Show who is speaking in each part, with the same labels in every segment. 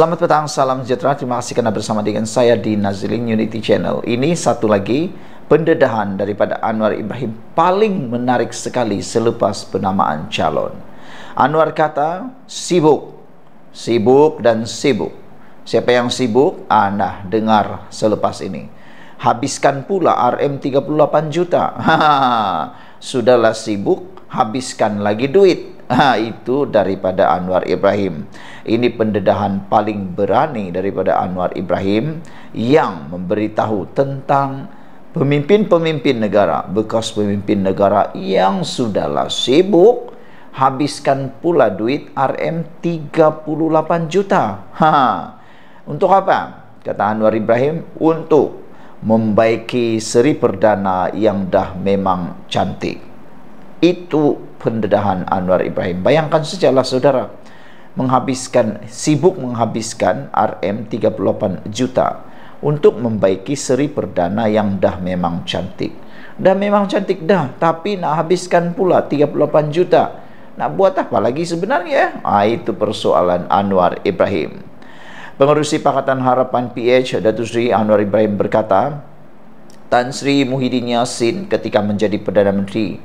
Speaker 1: Selamat petang, salam sejahtera. Terima kasih kerana bersama dengan saya di Nazilin Unity Channel. Ini satu lagi pendedahan daripada Anwar Ibrahim paling menarik sekali selepas penamaan calon. Anwar kata, sibuk, sibuk dan sibuk. Siapa yang sibuk? ah Anda dengar selepas ini. Habiskan pula RM38 juta. Sudahlah sibuk, habiskan lagi duit ha, itu daripada Anwar Ibrahim ini pendedahan paling berani daripada Anwar Ibrahim yang memberitahu tentang pemimpin-pemimpin negara bekas pemimpin negara yang sudahlah sibuk habiskan pula duit RM38 juta ha, untuk apa? kata Anwar Ibrahim untuk membaiki seri perdana yang dah memang cantik itu pendedahan Anwar Ibrahim. Bayangkan sajalah saudara menghabiskan sibuk menghabiskan RM 38 juta untuk membaiki seri perdana yang dah memang cantik. Dah memang cantik dah, tapi nak habiskan pula 38 juta. Nak buat apa lagi sebenarnya? Eh? Ah itu persoalan Anwar Ibrahim. Pengerusi Pakatan Harapan PH Datuk Sri Anwar Ibrahim berkata, Tan Sri Muhyiddin Yassin ketika menjadi Perdana Menteri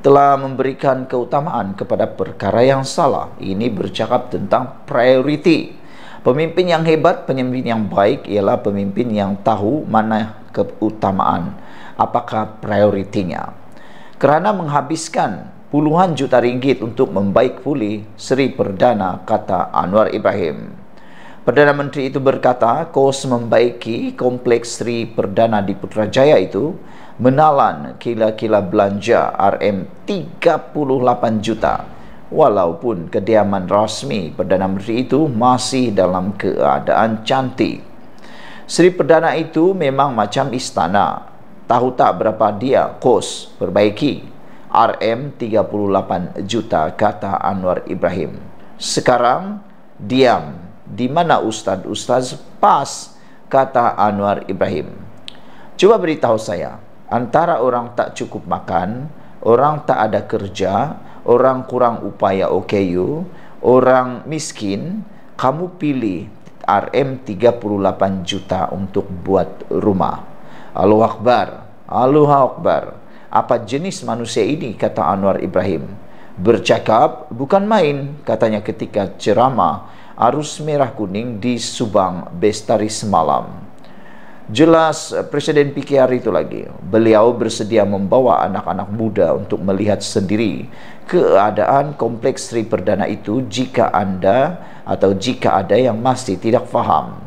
Speaker 1: telah memberikan keutamaan kepada perkara yang salah. Ini bercakap tentang priority. Pemimpin yang hebat, pemimpin yang baik ialah pemimpin yang tahu mana keutamaan, apakah prioritinya. Kerana menghabiskan puluhan juta ringgit untuk membaik pulih Sri Perdana kata Anwar Ibrahim. Perdana Menteri itu berkata, kos membaiki kompleks Sri Perdana di Putrajaya itu menalan kila-kila belanja RM38 juta walaupun kediaman rasmi Perdana Menteri itu masih dalam keadaan cantik. Seri Perdana itu memang macam istana. Tahu tak berapa dia kos perbaiki? RM38 juta kata Anwar Ibrahim. Sekarang diam di mana ustaz-ustaz pas kata Anwar Ibrahim. Cuba beritahu saya, antara orang tak cukup makan, orang tak ada kerja, orang kurang upaya OKU, orang miskin, kamu pilih RM 38 juta untuk buat rumah. Allahu Akbar. Allahu Akbar. Apa jenis manusia ini kata Anwar Ibrahim? Bercakap bukan main katanya ketika ceramah arus merah kuning di Subang Bestari semalam jelas eh, Presiden PKR itu lagi beliau bersedia membawa anak-anak muda untuk melihat sendiri keadaan kompleks Sri Perdana itu jika anda atau jika ada yang masih tidak faham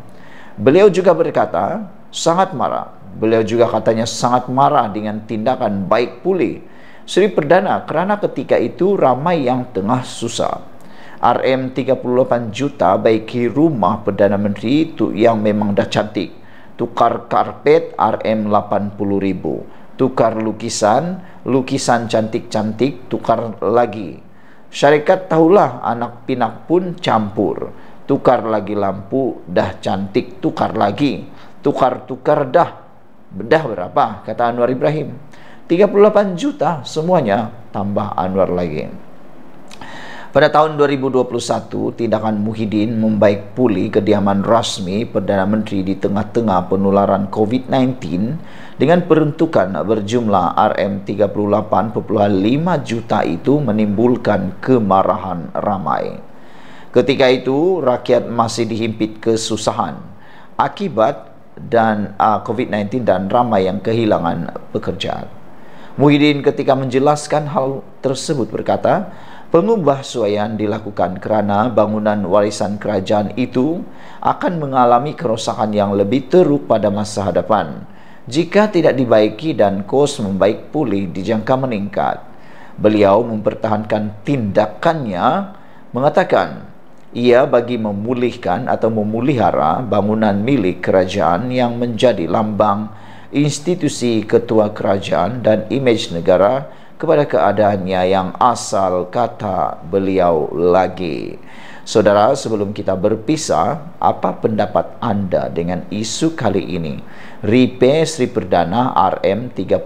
Speaker 1: beliau juga berkata sangat marah beliau juga katanya sangat marah dengan tindakan baik pulih Sri Perdana kerana ketika itu ramai yang tengah susah RM 38 juta baiki rumah Perdana Menteri itu yang memang dah cantik tukar karpet RM80.000, tukar lukisan, lukisan cantik-cantik tukar lagi. Syarikat tahulah anak pinak pun campur, tukar lagi lampu dah cantik tukar lagi, tukar-tukar dah. Bedah berapa? Kata Anwar Ibrahim. 38 juta semuanya tambah Anwar lagi. Pada tahun 2021, tindakan Muhyiddin membaik pulih kediaman rasmi Perdana Menteri di tengah-tengah penularan COVID-19 dengan peruntukan berjumlah RM38.5 juta itu menimbulkan kemarahan ramai. Ketika itu, rakyat masih dihimpit kesusahan akibat dan uh, COVID-19 dan ramai yang kehilangan pekerjaan. Muhyiddin ketika menjelaskan hal tersebut berkata, pengubahsuaian dilakukan kerana bangunan warisan kerajaan itu akan mengalami kerosakan yang lebih teruk pada masa hadapan jika tidak dibaiki dan kos membaik pulih dijangka meningkat. Beliau mempertahankan tindakannya mengatakan ia bagi memulihkan atau memulihara bangunan milik kerajaan yang menjadi lambang institusi ketua kerajaan dan imej negara kepada keadaannya yang asal kata beliau lagi Saudara sebelum kita berpisah apa pendapat anda dengan isu kali ini Ripe Sri Perdana RM 38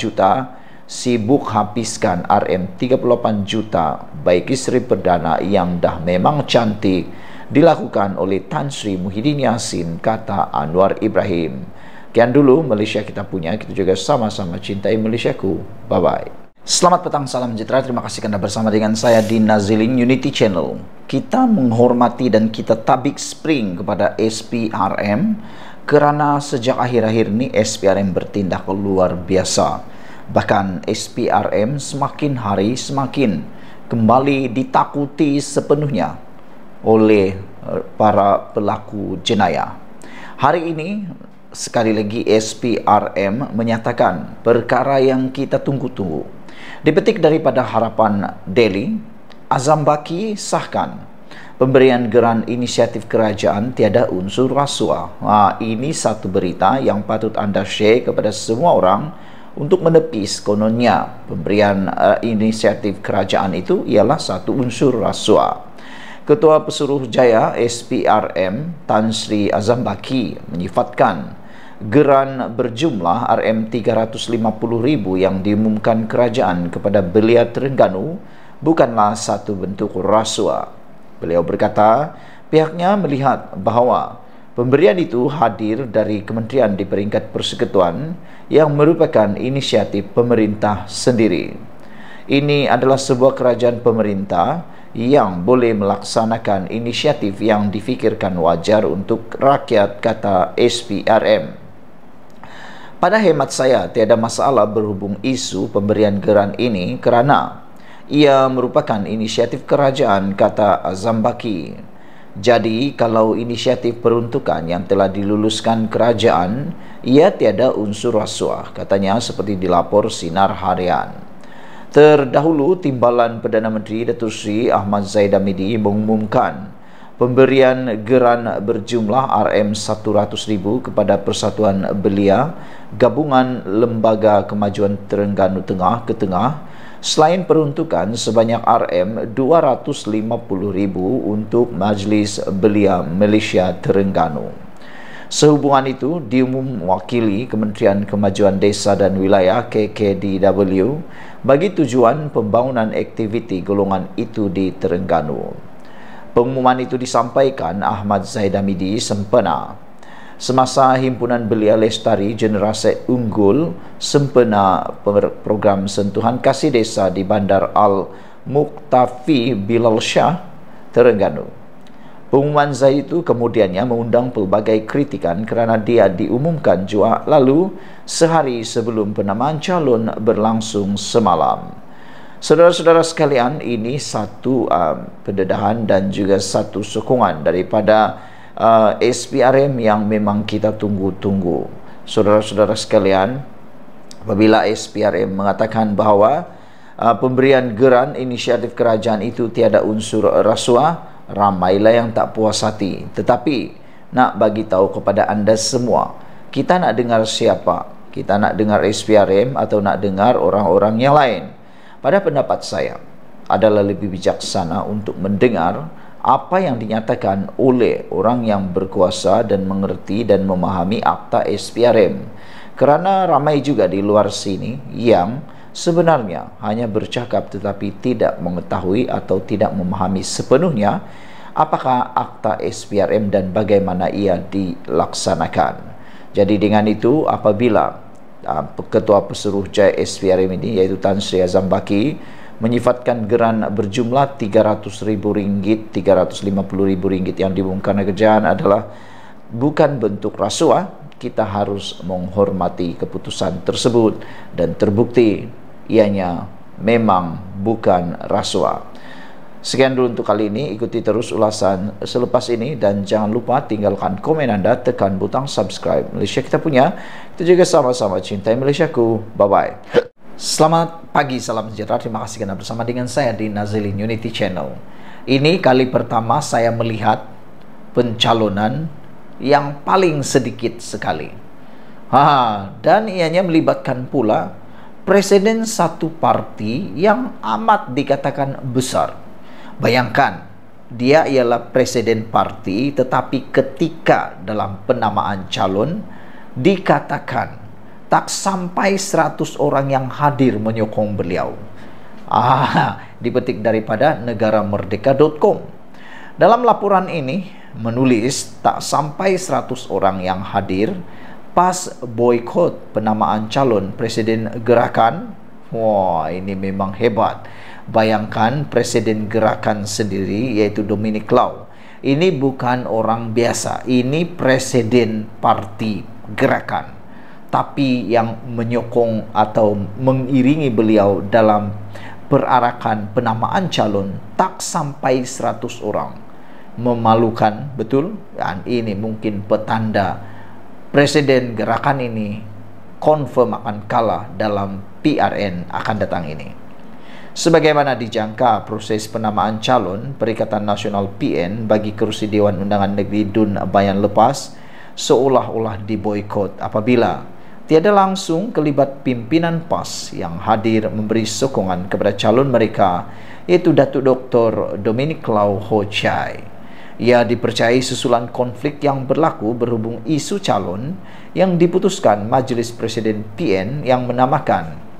Speaker 1: juta sibuk habiskan RM 38 juta baik Sri Perdana yang dah memang cantik dilakukan oleh Tan Sri Muhyiddin Yassin kata Anwar Ibrahim Kian dulu Malaysia kita punya, kita juga sama-sama cintai Malaysia ku. Bye-bye. Selamat petang, salam sejahtera. Terima kasih kerana bersama dengan saya di Nazilin Unity Channel. Kita menghormati dan kita tabik spring kepada SPRM kerana sejak akhir-akhir ini SPRM bertindak luar biasa. Bahkan SPRM semakin hari semakin kembali ditakuti sepenuhnya oleh eh, para pelaku jenayah. Hari ini sekali lagi SPRM menyatakan perkara yang kita tunggu-tunggu. Dipetik daripada harapan Delhi, Azam Baki sahkan pemberian geran inisiatif kerajaan tiada unsur rasuah. Ha, ini satu berita yang patut anda share kepada semua orang untuk menepis kononnya pemberian uh, inisiatif kerajaan itu ialah satu unsur rasuah. Ketua Pesuruh Jaya SPRM Tan Sri Azam Baki menyifatkan geran berjumlah RM350,000 yang diumumkan kerajaan kepada belia Terengganu bukanlah satu bentuk rasuah. Beliau berkata, pihaknya melihat bahawa pemberian itu hadir dari kementerian di peringkat persekutuan yang merupakan inisiatif pemerintah sendiri. Ini adalah sebuah kerajaan pemerintah yang boleh melaksanakan inisiatif yang difikirkan wajar untuk rakyat kata SPRM. Pada hemat saya, tiada masalah berhubung isu pemberian geran ini kerana ia merupakan inisiatif kerajaan kata Zambaki. Jadi kalau inisiatif peruntukan yang telah diluluskan kerajaan, ia tiada unsur rasuah katanya seperti dilapor sinar harian. Terdahulu, Timbalan Perdana Menteri Datuk Seri Ahmad Zaid Amidi mengumumkan pemberian geran berjumlah RM100,000 kepada Persatuan Belia Gabungan Lembaga Kemajuan Terengganu Tengah ke Tengah selain peruntukan sebanyak RM250,000 untuk Majlis Belia Malaysia Terengganu. Sehubungan itu diumum wakili Kementerian Kemajuan Desa dan Wilayah KKDW bagi tujuan pembangunan aktiviti golongan itu di Terengganu. Pengumuman itu disampaikan Ahmad Zaid Hamidi sempena semasa himpunan belia lestari generasi unggul sempena program sentuhan kasih desa di Bandar Al Muktafi Bilal Shah Terengganu. Pengumuman Zaid itu kemudiannya mengundang pelbagai kritikan kerana dia diumumkan jua lalu sehari sebelum penamaan calon berlangsung semalam. Saudara-saudara sekalian, ini satu um, pendedahan dan juga satu sokongan daripada uh, SPRM yang memang kita tunggu-tunggu. Saudara-saudara sekalian, apabila SPRM mengatakan bahawa uh, pemberian geran inisiatif kerajaan itu tiada unsur rasuah, ramailah yang tak puas hati. Tetapi nak bagi tahu kepada anda semua, kita nak dengar siapa? Kita nak dengar SPRM atau nak dengar orang-orang yang lain? pada pendapat saya adalah lebih bijaksana untuk mendengar apa yang dinyatakan oleh orang yang berkuasa dan mengerti dan memahami akta SPRM kerana ramai juga di luar sini yang sebenarnya hanya bercakap tetapi tidak mengetahui atau tidak memahami sepenuhnya apakah akta SPRM dan bagaimana ia dilaksanakan jadi dengan itu apabila uh, Ketua Peseruh Jaya SPRM ini iaitu Tan Sri Azam Baki menyifatkan geran berjumlah RM300,000 rm ringgit yang dibungkan kerjaan adalah bukan bentuk rasuah kita harus menghormati keputusan tersebut dan terbukti ianya memang bukan rasuah Sekian dulu untuk kali ini, ikuti terus ulasan selepas ini dan jangan lupa tinggalkan komen Anda, tekan butang subscribe. Malaysia kita punya, kita juga sama-sama cintai Malaysiaku. Bye-bye. Selamat pagi, salam sejahtera. Terima kasih karena bersama dengan saya di Nazilin Unity Channel. Ini kali pertama saya melihat pencalonan yang paling sedikit sekali. Ha, dan ianya melibatkan pula presiden satu parti yang amat dikatakan besar Bayangkan, dia ialah presiden parti tetapi ketika dalam penamaan calon dikatakan tak sampai 100 orang yang hadir menyokong beliau. Ah, dipetik daripada negaramerdeka.com. Dalam laporan ini menulis tak sampai 100 orang yang hadir pas boykot penamaan calon presiden gerakan. Wah, ini memang hebat. Bayangkan presiden gerakan sendiri yaitu Dominic Lau. Ini bukan orang biasa, ini presiden parti gerakan. Tapi yang menyokong atau mengiringi beliau dalam perarakan penamaan calon tak sampai 100 orang. Memalukan, betul? Dan ini mungkin petanda presiden gerakan ini confirm akan kalah dalam PRN akan datang ini. Sebagaimana dijangka proses penamaan calon Perikatan Nasional PN bagi kerusi Dewan Undangan Negeri Dun Bayan Lepas seolah-olah diboykot apabila tiada langsung kelibat pimpinan PAS yang hadir memberi sokongan kepada calon mereka iaitu Datuk Dr. Dominic Lau Ho Chai. Ia dipercayai susulan konflik yang berlaku berhubung isu calon yang diputuskan Majlis Presiden PN yang menamakan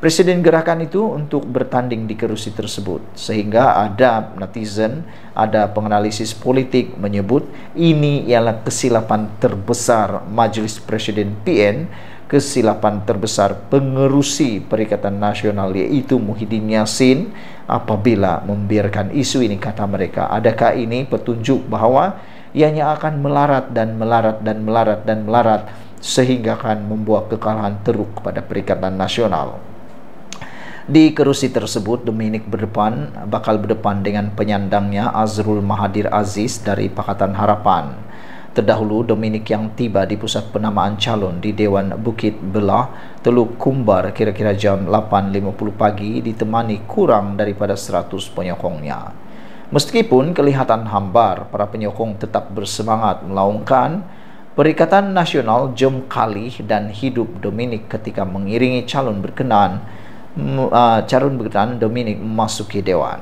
Speaker 1: presiden gerakan itu untuk bertanding di kerusi tersebut sehingga ada netizen ada penganalisis politik menyebut ini ialah kesilapan terbesar majlis presiden PN kesilapan terbesar pengerusi Perikatan Nasional yaitu Muhyiddin Yassin apabila membiarkan isu ini kata mereka adakah ini petunjuk bahawa ianya akan melarat dan melarat dan melarat dan melarat sehingga akan membuat kekalahan teruk kepada Perikatan Nasional di kerusi tersebut, Dominic berdepan bakal berdepan dengan penyandangnya Azrul Mahadir Aziz dari Pakatan Harapan. Terdahulu, Dominic yang tiba di pusat penamaan calon di Dewan Bukit Belah, Teluk Kumbar kira-kira jam 8.50 pagi ditemani kurang daripada 100 penyokongnya. Meskipun kelihatan hambar, para penyokong tetap bersemangat melaungkan Perikatan Nasional Jom Kalih dan Hidup Dominic ketika mengiringi calon berkenan uh, ah, Carun Bertan Dominic memasuki dewan.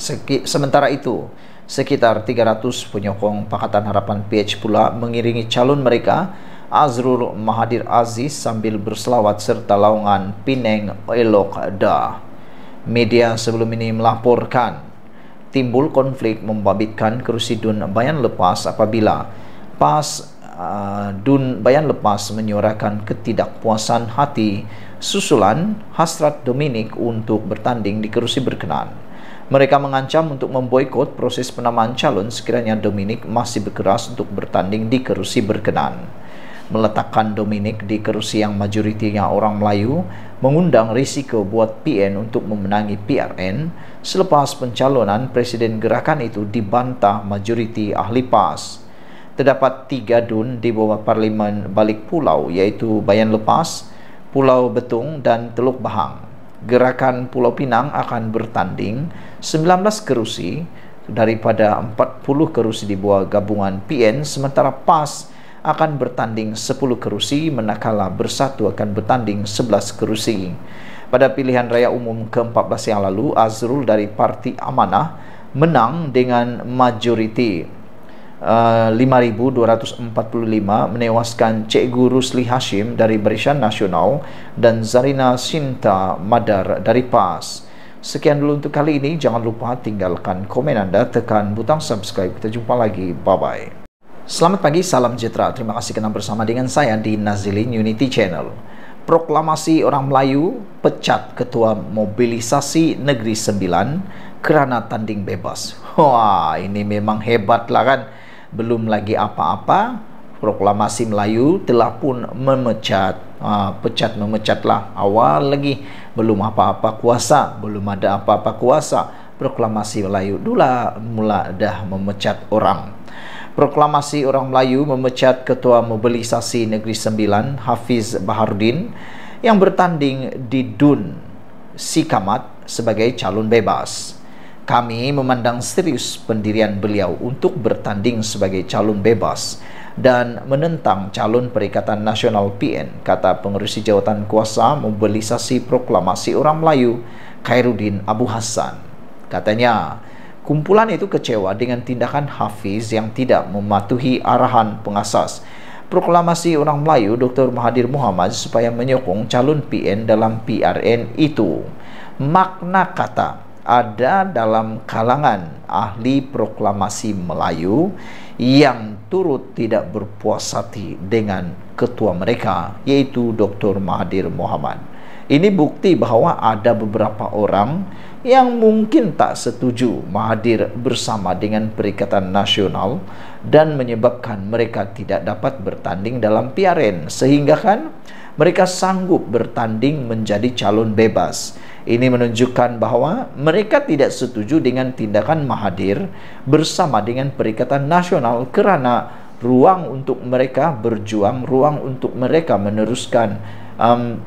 Speaker 1: Seki, sementara itu, sekitar 300 penyokong Pakatan Harapan PH pula mengiringi calon mereka Azrul Mahadir Aziz sambil berselawat serta laungan Pineng Elok Da. Media sebelum ini melaporkan timbul konflik membabitkan kerusi Dun Bayan Lepas apabila PAS uh, Dun Bayan Lepas menyuarakan ketidakpuasan hati susulan hasrat Dominic untuk bertanding di kerusi berkenaan, Mereka mengancam untuk memboikot proses penamaan calon sekiranya Dominic masih berkeras untuk bertanding di kerusi berkenaan. Meletakkan Dominic di kerusi yang majoritinya orang Melayu mengundang risiko buat PN untuk memenangi PRN selepas pencalonan presiden gerakan itu dibantah majoriti ahli PAS. Terdapat tiga dun di bawah parlimen balik pulau iaitu Bayan Lepas, Pulau Betung dan Teluk Bahang. Gerakan Pulau Pinang akan bertanding 19 kerusi daripada 40 kerusi di bawah gabungan PN sementara PAS akan bertanding 10 kerusi manakala Bersatu akan bertanding 11 kerusi. Pada pilihan raya umum ke-14 yang lalu Azrul dari Parti Amanah menang dengan majoriti 5245 uh, menewaskan Cik Guru Sli Hashim dari Barisan Nasional dan Zarina Sinta Madar dari PAS. Sekian dulu untuk kali ini. Jangan lupa tinggalkan komen anda, tekan butang subscribe. Kita jumpa lagi. Bye-bye. Selamat pagi, salam sejahtera. Terima kasih kerana bersama dengan saya di Nazilin Unity Channel. Proklamasi orang Melayu pecat ketua mobilisasi Negeri Sembilan kerana tanding bebas. Wah, ini memang hebatlah kan belum lagi apa-apa proklamasi Melayu telah pun memecat uh, pecat memecatlah awal lagi belum apa-apa kuasa belum ada apa-apa kuasa proklamasi Melayu dula mula dah memecat orang proklamasi orang Melayu memecat ketua mobilisasi Negeri Sembilan Hafiz Baharudin yang bertanding di DUN Sikamat sebagai calon bebas kami memandang serius pendirian beliau untuk bertanding sebagai calon bebas dan menentang calon Perikatan Nasional PN, kata Pengurusi Jawatan Kuasa Mobilisasi Proklamasi Orang Melayu, Khairuddin Abu Hassan. Katanya, kumpulan itu kecewa dengan tindakan Hafiz yang tidak mematuhi arahan pengasas Proklamasi Orang Melayu Dr. Mahathir Muhammad supaya menyokong calon PN dalam PRN itu. Makna kata ada dalam kalangan ahli proklamasi Melayu yang turut tidak berpuas hati dengan ketua mereka yaitu Dr. Mahathir Mohamad. Ini bukti bahawa ada beberapa orang yang mungkin tak setuju Mahathir bersama dengan Perikatan Nasional dan menyebabkan mereka tidak dapat bertanding dalam PRN sehingga kan mereka sanggup bertanding menjadi calon bebas. Ini menunjukkan bahwa mereka tidak setuju dengan tindakan mahadir bersama dengan Perikatan Nasional kerana ruang untuk mereka berjuang, ruang untuk mereka meneruskan um,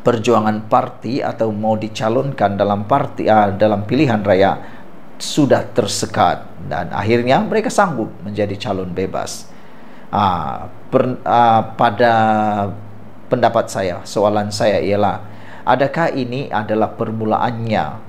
Speaker 1: perjuangan parti atau mau dicalonkan dalam parti uh, dalam pilihan raya sudah tersekat dan akhirnya mereka sanggup menjadi calon bebas. Uh, per, uh, pada pendapat saya, soalan saya ialah adakah ini adalah permulaannya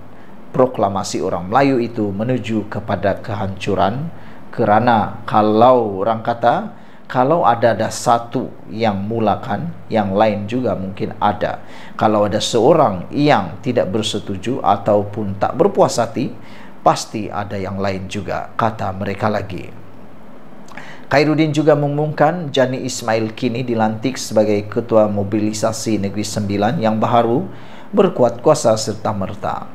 Speaker 1: proklamasi orang Melayu itu menuju kepada kehancuran kerana kalau orang kata kalau ada ada satu yang mulakan yang lain juga mungkin ada kalau ada seorang yang tidak bersetuju ataupun tak berpuas hati pasti ada yang lain juga kata mereka lagi Khairuddin juga mengumumkan Jani Ismail kini dilantik sebagai Ketua Mobilisasi Negeri Sembilan yang baru berkuat kuasa serta merta.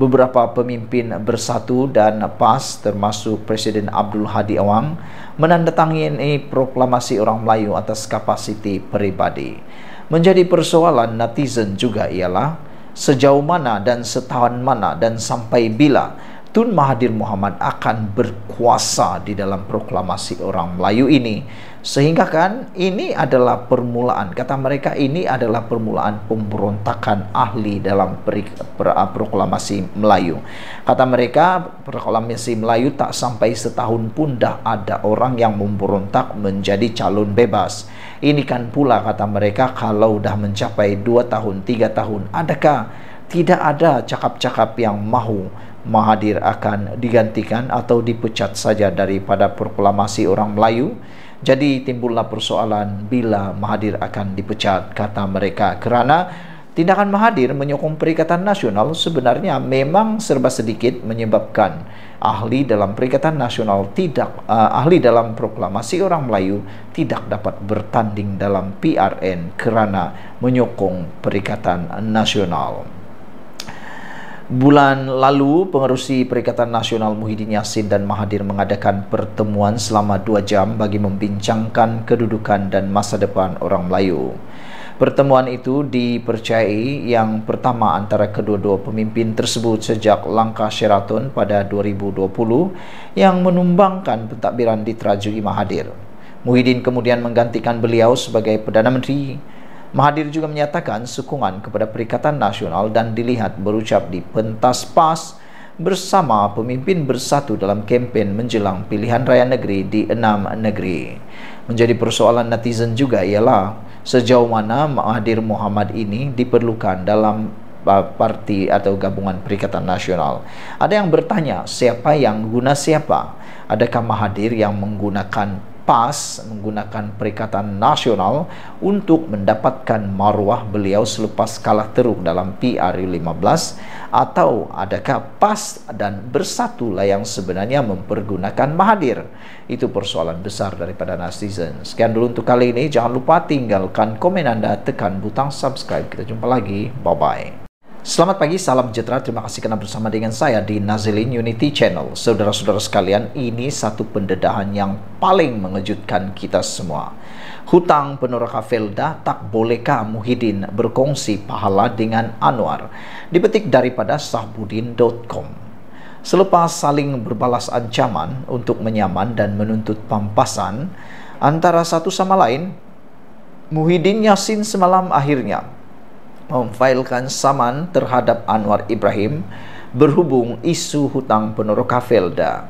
Speaker 1: Beberapa pemimpin bersatu dan PAS termasuk Presiden Abdul Hadi Awang menandatangani proklamasi orang Melayu atas kapasiti peribadi. Menjadi persoalan netizen juga ialah sejauh mana dan setahun mana dan sampai bila Tun Mahathir Muhammad akan berkuasa di dalam proklamasi orang Melayu ini. Sehingga kan ini adalah permulaan, kata mereka ini adalah permulaan pemberontakan ahli dalam per, ah, proklamasi Melayu. Kata mereka proklamasi Melayu tak sampai setahun pun dah ada orang yang memberontak menjadi calon bebas. Ini kan pula kata mereka kalau dah mencapai 2 tahun, 3 tahun, adakah tidak ada cakap-cakap yang mahu Mahathir akan digantikan atau dipecat saja daripada proklamasi orang Melayu. Jadi timbullah persoalan bila Mahathir akan dipecat kata mereka kerana tindakan Mahathir menyokong Perikatan Nasional sebenarnya memang serba sedikit menyebabkan ahli dalam Perikatan Nasional tidak uh, ahli dalam proklamasi orang Melayu tidak dapat bertanding dalam PRN kerana menyokong Perikatan Nasional. Bulan lalu, Pengerusi Perikatan Nasional Muhyiddin Yassin dan Mahathir mengadakan pertemuan selama dua jam bagi membincangkan kedudukan dan masa depan orang Melayu. Pertemuan itu dipercayai yang pertama antara kedua-dua pemimpin tersebut sejak langkah Sheraton pada 2020 yang menumbangkan pentadbiran diterajui Mahathir. Muhyiddin kemudian menggantikan beliau sebagai Perdana Menteri Mahathir juga menyatakan sokongan kepada Perikatan Nasional dan dilihat berucap di pentas PAS bersama pemimpin bersatu dalam kempen menjelang pilihan raya negeri di enam negeri. Menjadi persoalan netizen juga ialah sejauh mana Mahathir Muhammad ini diperlukan dalam uh, parti atau gabungan Perikatan Nasional. Ada yang bertanya siapa yang guna siapa? Adakah Mahathir yang menggunakan PAS menggunakan perikatan nasional untuk mendapatkan maruah beliau selepas kalah teruk dalam PRU 15 atau adakah PAS dan Bersatu lah yang sebenarnya mempergunakan Mahathir? Itu persoalan besar daripada Nasizen. Sekian dulu untuk kali ini. Jangan lupa tinggalkan komen anda, tekan butang subscribe. Kita jumpa lagi. Bye-bye. Selamat pagi, salam sejahtera. Terima kasih karena bersama dengan saya di Nazilin Unity Channel. Saudara-saudara sekalian, ini satu pendedahan yang paling mengejutkan kita semua. Hutang peneraka Felda tak bolehkah Muhyiddin berkongsi pahala dengan Anwar. Dipetik daripada sahbudin.com. Selepas saling berbalas ancaman untuk menyaman dan menuntut pampasan antara satu sama lain, Muhyiddin Yasin semalam akhirnya memfailkan saman terhadap Anwar Ibrahim berhubung isu hutang penuruh Kafelda.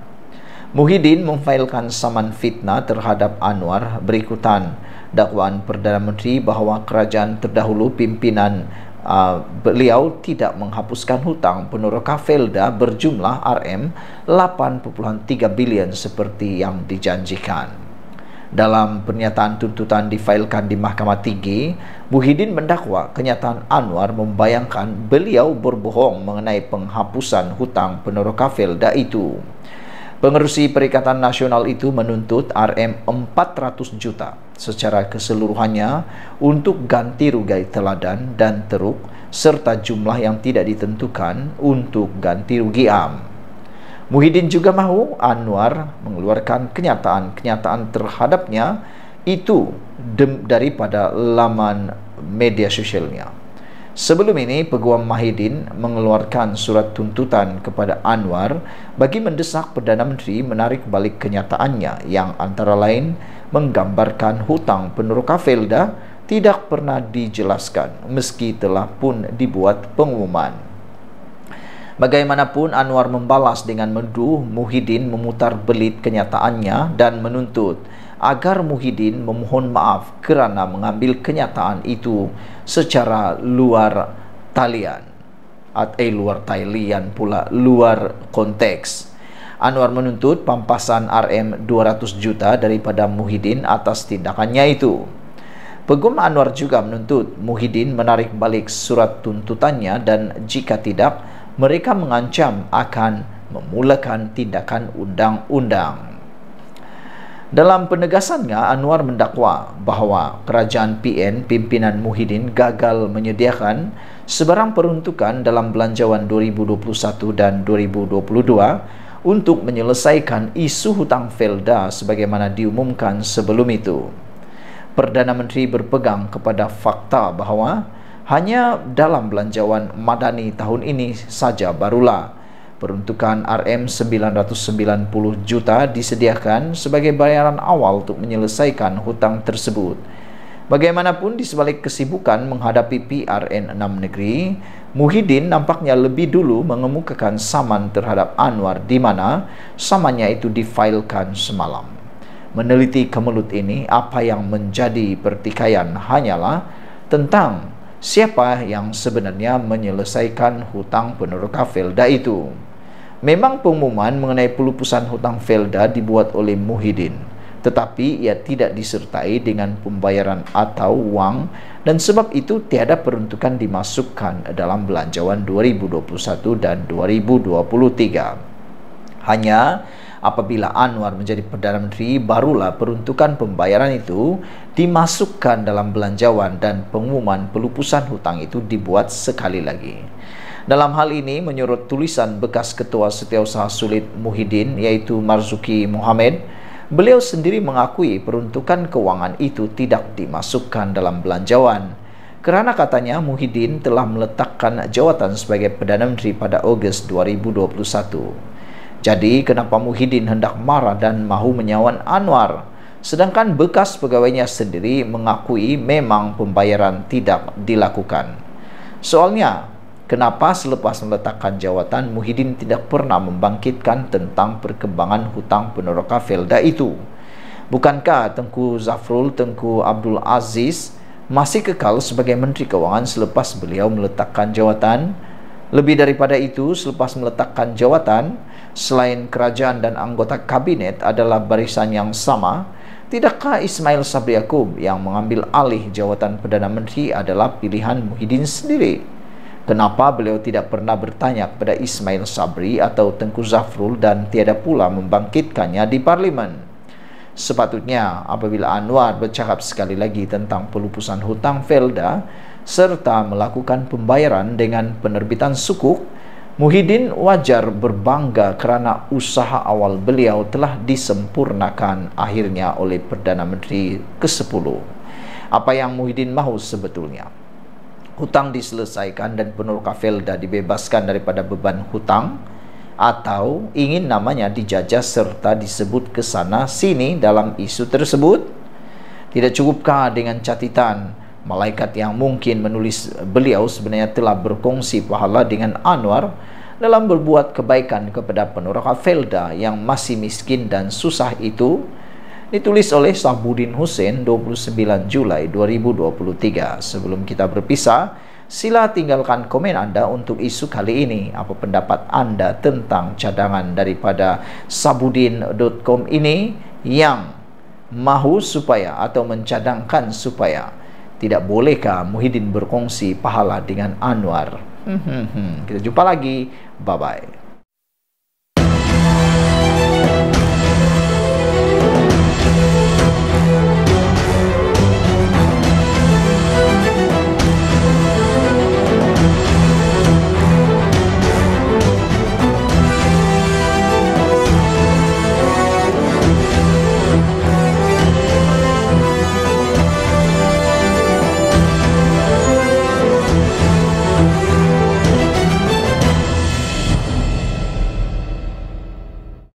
Speaker 1: Muhyiddin memfailkan saman fitnah terhadap Anwar berikutan dakwaan Perdana Menteri bahawa kerajaan terdahulu pimpinan uh, beliau tidak menghapuskan hutang penuruh Kafelda berjumlah RM 8.3 bilion seperti yang dijanjikan dalam pernyataan tuntutan difailkan di Mahkamah Tinggi, Muhyiddin mendakwa kenyataan Anwar membayangkan beliau berbohong mengenai penghapusan hutang penerok kafil da itu. Pengerusi Perikatan Nasional itu menuntut RM400 juta secara keseluruhannya untuk ganti rugi teladan dan teruk serta jumlah yang tidak ditentukan untuk ganti rugi am. Muhyiddin juga mahu Anwar mengeluarkan kenyataan-kenyataan terhadapnya itu daripada laman media sosialnya. Sebelum ini, Peguam Mahidin mengeluarkan surat tuntutan kepada Anwar bagi mendesak Perdana Menteri menarik balik kenyataannya yang antara lain menggambarkan hutang peneroka Felda tidak pernah dijelaskan meski telah pun dibuat pengumuman. Bagaimanapun Anwar membalas dengan menduh Muhyiddin memutar belit kenyataannya dan menuntut agar Muhyiddin memohon maaf kerana mengambil kenyataan itu secara luar talian at eh, luar talian pula luar konteks. Anwar menuntut pampasan RM 200 juta daripada Muhyiddin atas tindakannya itu. Pegum Anwar juga menuntut Muhyiddin menarik balik surat tuntutannya dan jika tidak, mereka mengancam akan memulakan tindakan undang-undang. Dalam penegasannya, Anwar mendakwa bahawa kerajaan PN pimpinan Muhyiddin gagal menyediakan sebarang peruntukan dalam belanjawan 2021 dan 2022 untuk menyelesaikan isu hutang Felda sebagaimana diumumkan sebelum itu. Perdana Menteri berpegang kepada fakta bahawa Hanya dalam belanjawan Madani tahun ini saja barulah peruntukan RM 990 juta disediakan sebagai bayaran awal untuk menyelesaikan hutang tersebut. Bagaimanapun di sebalik kesibukan menghadapi PRN 6 negeri, Muhyiddin nampaknya lebih dulu mengemukakan saman terhadap Anwar di mana samannya itu difailkan semalam. Meneliti kemelut ini, apa yang menjadi pertikaian hanyalah tentang siapa yang sebenarnya menyelesaikan hutang peneruk Felda itu. Memang pengumuman mengenai pelupusan hutang Felda dibuat oleh Muhyiddin, tetapi ia tidak disertai dengan pembayaran atau uang dan sebab itu tiada peruntukan dimasukkan dalam belanjawan 2021 dan 2023. Hanya Apabila Anwar menjadi Perdana Menteri, barulah peruntukan pembayaran itu dimasukkan dalam belanjawan dan pengumuman pelupusan hutang itu dibuat sekali lagi. Dalam hal ini, menurut tulisan bekas Ketua Setiausaha Sulit Muhyiddin iaitu Marzuki Mohamed, beliau sendiri mengakui peruntukan kewangan itu tidak dimasukkan dalam belanjawan. Kerana katanya Muhyiddin telah meletakkan jawatan sebagai Perdana Menteri pada Ogos 2021. Jadi kenapa Muhyiddin hendak marah dan mahu menyawan Anwar? Sedangkan bekas pegawainya sendiri mengakui memang pembayaran tidak dilakukan. Soalnya, kenapa selepas meletakkan jawatan Muhyiddin tidak pernah membangkitkan tentang perkembangan hutang peneroka Felda itu? Bukankah Tengku Zafrul Tengku Abdul Aziz masih kekal sebagai Menteri Keuangan selepas beliau meletakkan jawatan? Lebih daripada itu, selepas meletakkan jawatan, selain kerajaan dan anggota kabinet adalah barisan yang sama, tidakkah Ismail Sabri Yaakob yang mengambil alih jawatan Perdana Menteri adalah pilihan Muhyiddin sendiri? Kenapa beliau tidak pernah bertanya kepada Ismail Sabri atau Tengku Zafrul dan tiada pula membangkitkannya di parlimen? Sepatutnya apabila Anwar bercakap sekali lagi tentang pelupusan hutang Felda serta melakukan pembayaran dengan penerbitan sukuk, Muhyiddin wajar berbangga kerana usaha awal beliau telah disempurnakan akhirnya oleh Perdana Menteri ke-10. Apa yang Muhyiddin mahu sebetulnya? Hutang diselesaikan dan penur kafelda dibebaskan daripada beban hutang atau ingin namanya dijajah serta disebut ke sana sini dalam isu tersebut? Tidak cukupkah dengan catatan malaikat yang mungkin menulis eh, beliau sebenarnya telah berkongsi pahala dengan Anwar dalam berbuat kebaikan kepada penuraka Felda yang masih miskin dan susah itu ditulis oleh Sahbudin Hussein 29 Julai 2023 sebelum kita berpisah sila tinggalkan komen anda untuk isu kali ini apa pendapat anda tentang cadangan daripada sabudin.com ini yang mahu supaya atau mencadangkan supaya tidak bolehkah Muhyiddin berkongsi pahala dengan Anwar? Hmm, hmm, hmm. Kita jumpa lagi. Bye-bye.